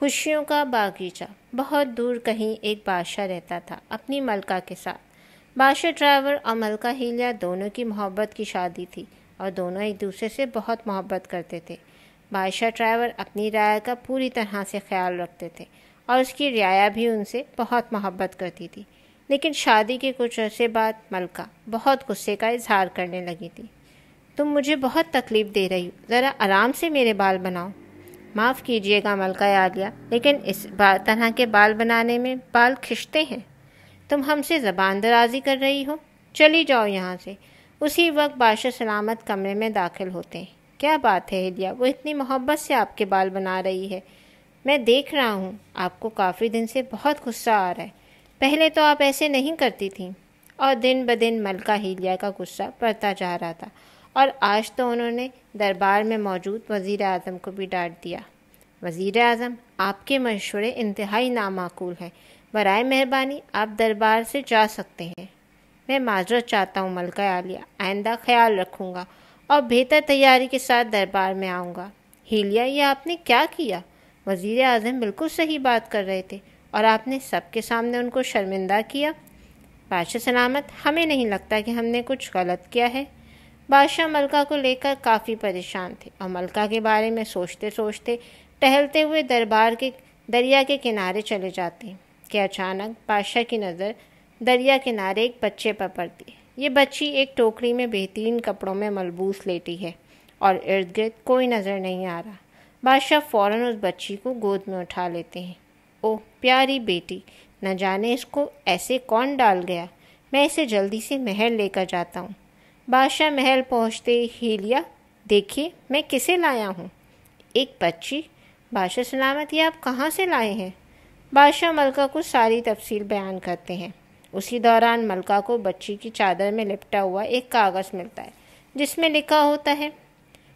खुशियों का बागीचा बहुत दूर कहीं एक बादशाह रहता था अपनी मलका के साथ बादशाह ड्राइवर और मलका हीलिया दोनों की मोहब्बत की शादी थी और दोनों एक दूसरे से बहुत मोहब्बत करते थे बादशाह ड्राइवर अपनी राया का पूरी तरह से ख्याल रखते थे और उसकी रियाया भी उनसे बहुत मोहब्बत करती थी लेकिन शादी के कुछ अरसे बाद मलका बहुत गुस्से का इजहार करने लगी थी तुम मुझे बहुत तकलीफ़ दे रही हो ज़रा आराम से मेरे बाल बनाओ माफ़ कीजिएगा मलका आलिया लेकिन इस तरह के बाल बनाने में बाल खिंचते हैं तुम हमसे ज़बान दराजी कर रही हो चली जाओ यहाँ से उसी वक्त बादशाह सलामत कमरे में दाखिल होते हैं क्या बात है हिलिया वो इतनी मोहब्बत से आपके बाल बना रही है मैं देख रहा हूँ आपको काफ़ी दिन से बहुत गुस्सा आ रहा है पहले तो आप ऐसे नहीं करती थी और दिन ब दिन मलका हिलिया का गुस्सा बढ़ता जा रहा था और आज तो उन्होंने दरबार में मौजूद वज़ी अजम को भी डांट दिया वज़ी अजम आपके मशवरे इंतहाई नामाकूल हैं बर मेहरबानी आप दरबार से जा सकते हैं मैं माजरत चाहता हूँ मलका आलिया आइंदा ख्याल रखूँगा और बेहतर तैयारी के साथ दरबार में आऊँगा हीलिया ये आपने क्या किया वज़ी अजम बिल्कुल सही बात कर रहे थे और आपने सबके सामने उनको शर्मिंदा किया बादशाह सलामत हमें नहीं लगता कि हमने कुछ गलत किया है बादशाह मलका को लेकर काफ़ी परेशान थे और मलका के बारे में सोचते सोचते टहलते हुए दरबार के दरिया के किनारे चले जाते कि अचानक बादशाह की नज़र दरिया किनारे एक बच्चे पर पड़ती है ये बच्ची एक टोकरी में बेहतरीन कपड़ों में मलबूस लेटी है और इर्द गिर्द कोई नज़र नहीं आ रहा बादशाह फ़ौर उस बच्ची को गोद में उठा लेते हैं ओह प्यारी बेटी न जाने इसको ऐसे कौन डाल गया मैं इसे जल्दी से महल लेकर जाता हूँ बादशाह महल पहुँचते ही लिया देखिए मैं किसे लाया हूँ एक बच्ची बादशाह सलामत ये आप कहाँ से लाए हैं बादशाह मलका को सारी तफसील बयान करते हैं उसी दौरान मलका को बच्ची की चादर में लिपटा हुआ एक कागज़ मिलता है जिसमें लिखा होता है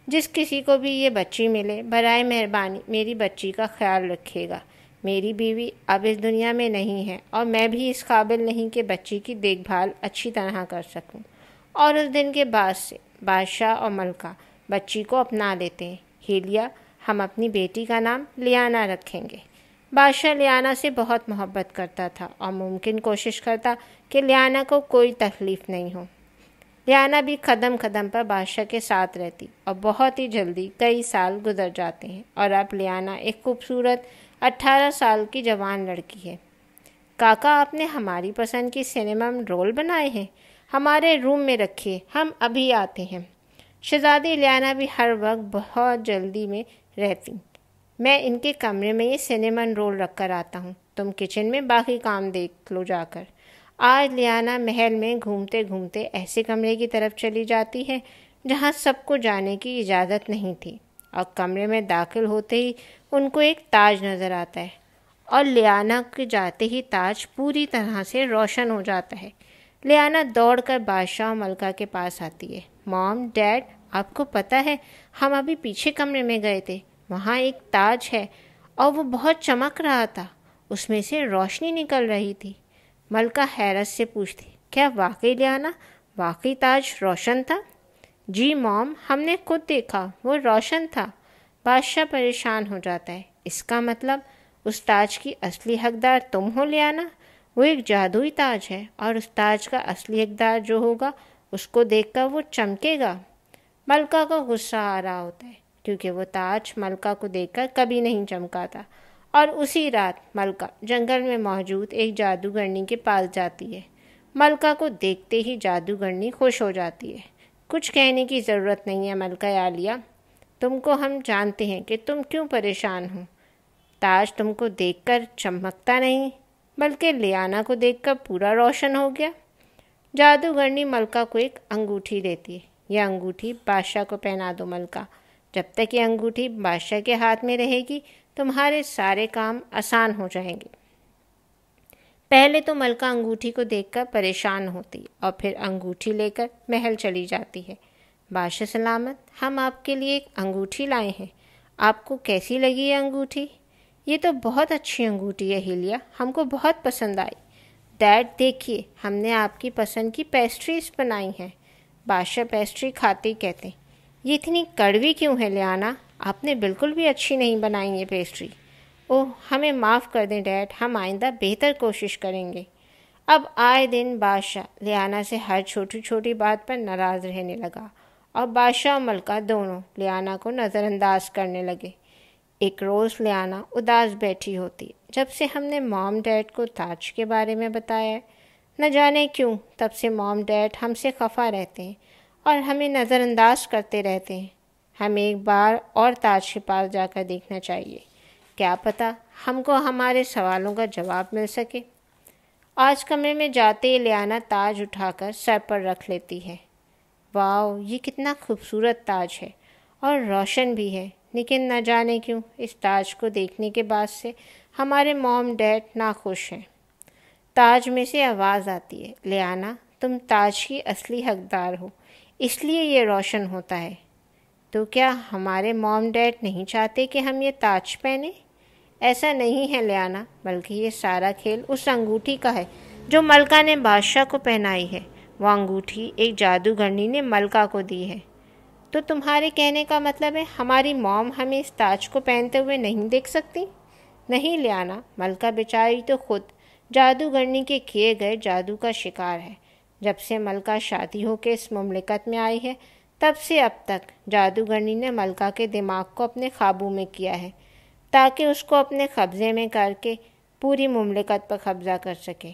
जिस किसी को भी ये बच्ची मिले बरए मेहरबानी मेरी बच्ची का ख्याल रखेगा मेरी बीवी अब इस दुनिया में नहीं है और मैं भी इस काबिल नहीं कि बच्ची की देखभाल अच्छी तरह कर सकूं। और उस दिन के बाद से बादशाह और मलका बच्ची को अपना लेते हैं हेलिया हम अपनी बेटी का नाम लियाना रखेंगे बादशाह लियाना से बहुत मोहब्बत करता था और मुमकिन कोशिश करता कि लियाना को कोई तकलीफ़ नहीं हो लियाना भी कदम कदम पर बादशाह के साथ रहती और बहुत ही जल्दी कई साल गुजर जाते हैं और अब लियाना एक खूबसूरत 18 साल की जवान लड़की है काका आपने हमारी पसंद की सिनेमा में रोल बनाए हैं हमारे रूम में रखिए हम अभी आते हैं शहजादी लियाना भी हर वक्त बहुत जल्दी में रहती मैं इनके कमरे में ये सिनेमन रोल रख कर आता हूँ तुम किचन में बाकी काम देख लो जाकर आज लियाना महल में घूमते घूमते ऐसे कमरे की तरफ चली जाती है जहाँ सबको जाने की इजाज़त नहीं थी और कमरे में दाखिल होते ही उनको एक ताज नज़र आता है और लियाना के जाते ही ताज पूरी तरह से रोशन हो जाता है लियाना दौड़कर बादशाह और मलका के पास आती है मॉम डैड आपको पता है हम अभी पीछे कमरे में गए थे वहाँ एक ताज है और वो बहुत चमक रहा था उसमें से रोशनी निकल रही थी मलका हैरत से पूछती क्या वाकई लियाना वाकई ताज रोशन था जी मॉम हमने खुद देखा वो रोशन था बादशाह परेशान हो जाता है इसका मतलब उस ताज की असली हकदार तुम हो लियाना वो एक जादुई ताज है और उस ताज का असली हकदार जो होगा उसको देखकर वो चमकेगा मलका को गुस्सा आ रहा होता है क्योंकि वो ताज मलका को देखकर कभी नहीं चमकाता और उसी रात मलका जंगल में मौजूद एक जादूगरनी के पास जाती है मलका को देखते ही जादूगरनी खुश हो जाती है कुछ कहने की ज़रूरत नहीं है मलका आलिया तुमको हम जानते हैं कि तुम क्यों परेशान हो ताज तुमको देखकर चमकता नहीं बल्कि लियाना को देखकर पूरा रोशन हो गया जादूगरनी मलका को एक अंगूठी देती है यह अंगूठी बादशाह को पहना दो मलका जब तक ये अंगूठी बादशाह के हाथ में रहेगी तुम्हारे सारे काम आसान हो जाएंगे पहले तो मलका अंगूठी को देखकर परेशान होती और फिर अंगूठी लेकर महल चली जाती है बादशाह सलामत हम आपके लिए एक अंगूठी लाए हैं आपको कैसी लगी ये अंगूठी ये तो बहुत अच्छी अंगूठी है हिलिया हमको बहुत पसंद आई डैड देखिए हमने आपकी पसंद की पेस्ट्रीज बनाई हैं बादशाह पेस्ट्री खाते ही कहते ये इतनी कड़वी क्यों है लियाना आपने बिल्कुल भी अच्छी नहीं बनाई ये पेस्ट्री ओह हमें माफ़ कर दें डैड हम आइंदा बेहतर कोशिश करेंगे अब आए दिन बादशाह लियाना से हर छोटी छोटी बात पर नाराज़ रहने लगा और बादशाह और मलका दोनों लियाना को नज़रअंदाज करने लगे एक रोज़ ले आना उदास बैठी होती जब से हमने मॉम डैड को ताज के बारे में बताया न जाने क्यों तब से मॉम डैड हमसे खफा रहते हैं और हमें नज़रअंदाज करते रहते हैं हमें एक बार और ताज के पास जाकर देखना चाहिए क्या पता हमको हमारे सवालों का जवाब मिल सके आज कमरे में जाते ही लियाना ताज उठाकर सर पर रख लेती है वाह ये कितना खूबसूरत ताज है और रोशन भी है लेकिन न जाने क्यों इस ताज को देखने के बाद से हमारे मॉम डैड नाखुश हैं ताज में से आवाज़ आती है लियाना तुम ताज की असली हकदार हो इसलिए ये रोशन होता है तो क्या हमारे मॉम डैड नहीं चाहते कि हम ये ताज पहने ऐसा नहीं है लियाना बल्कि ये सारा खेल उस अंगूठी का है जो मलका ने बादशाह को पहनाई है वो अंगूठी एक जादूगरनी ने मलका को दी है तो तुम्हारे कहने का मतलब है हमारी मॉम हमें इस ताज को पहनते हुए नहीं देख सकती नहीं ले आना मलका बेचारी तो खुद जादूगरनी के किए गए जादू का शिकार है जब से मलका शादी होकर इस ममलिकत में आई है तब से अब तक जादूगरनी ने मलका के दिमाग को अपने काबू में किया है ताकि उसको अपने कब्ज़े में करके पूरी ममलिकत पर कब्ज़ा कर सके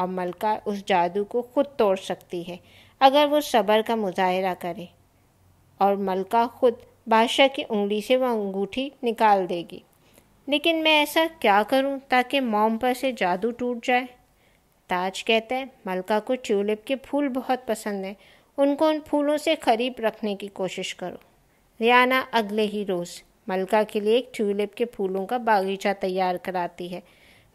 और मलका उस जादू को खुद तोड़ सकती है अगर वो सब्र का मुजाहरा करे और मलका खुद बादशाह की उंगली से वह अंगूठी निकाल देगी लेकिन मैं ऐसा क्या करूं ताकि मोम पर से जादू टूट जाए ताज कहते हैं मलका को ट्यूलिप के फूल बहुत पसंद हैं उनको उन फूलों से खरीब रखने की कोशिश करो रियाना अगले ही रोज़ मलका के लिए एक ट्यूलिप के फूलों का बागीचा तैयार कराती है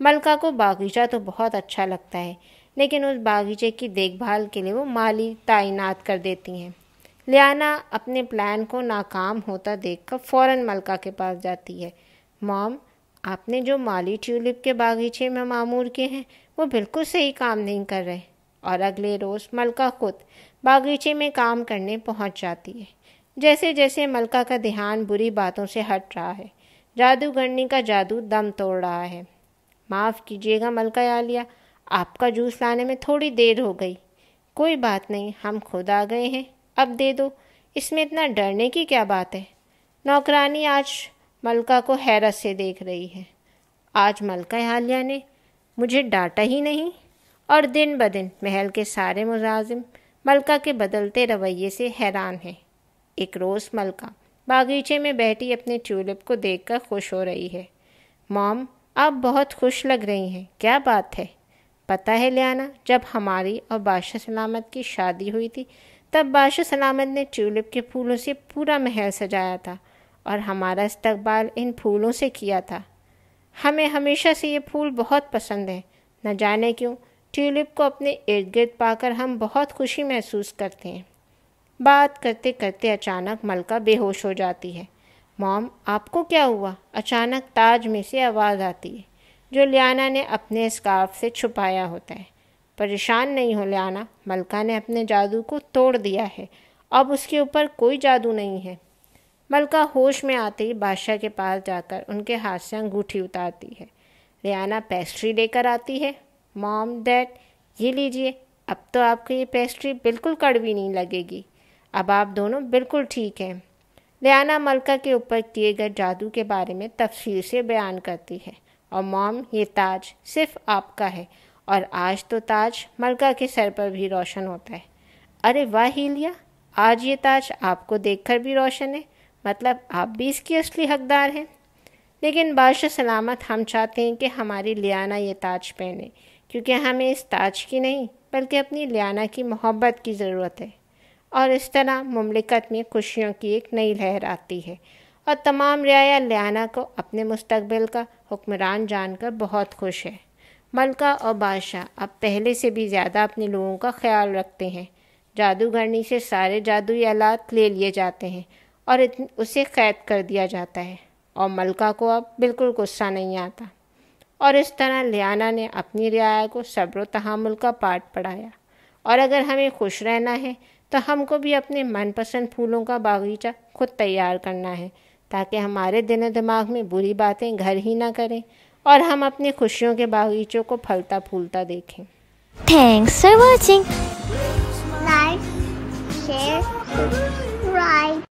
मलका को बागीचा तो बहुत अच्छा लगता है लेकिन उस बागीचे की देखभाल के लिए वो माली तैनात कर देती हैं लियाना अपने प्लान को नाकाम होता देखकर फ़ौरन मलका के पास जाती है मॉम आपने जो माली ट्यूलिप के बागीचे में मामूर किए हैं वो बिल्कुल सही काम नहीं कर रहे और अगले रोज़ मलका खुद बागीचे में काम करने पहुंच जाती है जैसे जैसे मलका का ध्यान बुरी बातों से हट रहा है जादूगरनी का जादू दम तोड़ रहा है माफ़ कीजिएगा मलका आलिया आपका जूस लाने में थोड़ी देर हो गई कोई बात नहीं हम खुद आ गए हैं अब दे दो इसमें इतना डरने की क्या बात है नौकरानी आज मलका को हैरत से देख रही है आज मलका हालिया ने मुझे डांटा ही नहीं और दिन ब दिन महल के सारे मुलाजिम मलका के बदलते रवैये से हैरान हैं एक रोज़ मलका बागीचे में बैठी अपने ट्यूलिप को देखकर खुश हो रही है मॉम आप बहुत खुश लग रही हैं क्या बात है पता है लियाना जब हमारी और बादशाह सलामत की शादी हुई थी तब बादशाह सलामत ने ट्यूलिप के फूलों से पूरा महल सजाया था और हमारा इस्तकबाल इन फूलों से किया था हमें हमेशा से ये फूल बहुत पसंद हैं न जाने क्यों ट्यूलिप को अपने इर्द गिर्द पाकर हम बहुत खुशी महसूस करते हैं बात करते करते अचानक मलका बेहोश हो जाती है मॉम आपको क्या हुआ अचानक ताज में से आवाज़ आती है जो लियाना ने अपने स्कार्फ से छुपाया होता है परेशान नहीं हो लियाना मलका ने अपने जादू को तोड़ दिया है अब उसके ऊपर कोई जादू नहीं है मलका होश में आते ही बादशाह के पास जाकर उनके हाथ से अंगूठी उतारती है रियाना पेस्ट्री लेकर आती है मॉम डैड ये लीजिए अब तो आपको ये पेस्ट्री बिल्कुल कड़वी नहीं लगेगी अब आप दोनों बिल्कुल ठीक हैं रियाना मलका के ऊपर किए गए जादू के बारे में तफसील से बयान करती है और मॉम ये ताज सिर्फ आपका है और आज तो ताज मलका के सर पर भी रोशन होता है अरे वाह हीलिया आज ये ताज आपको देखकर भी रोशन है मतलब आप भी इसकी असली हकदार हैं लेकिन बादशाह सलामत हम चाहते हैं कि हमारी लियाना ये ताज पहने क्योंकि हमें इस ताज की नहीं बल्कि अपनी लियाना की मोहब्बत की ज़रूरत है और इस तरह ममलिकत में खुशियों की एक नई लहर आती है और तमाम रियाया लियाना को अपने मुस्तबिल का हुक्मरान जानकर बहुत खुश है मलका और बादशाह अब पहले से भी ज़्यादा अपने लोगों का ख्याल रखते हैं जादूगरनी से सारे जादुई आलात ले लिए जाते हैं और उसे कैद कर दिया जाता है और मलका को अब बिल्कुल गुस्सा नहीं आता और इस तरह लियाना ने अपनी रियाया को सब्र तहमुल का पाठ पढ़ाया और अगर हमें खुश रहना है तो हमको भी अपने मनपसंद फूलों का बागीचा खुद तैयार करना है ताकि हमारे दिनो दिमाग में बुरी बातें घर ही ना करें और हम अपने खुशियों के बागीचों को फलता फूलता देखें thanks for watching like share subscribe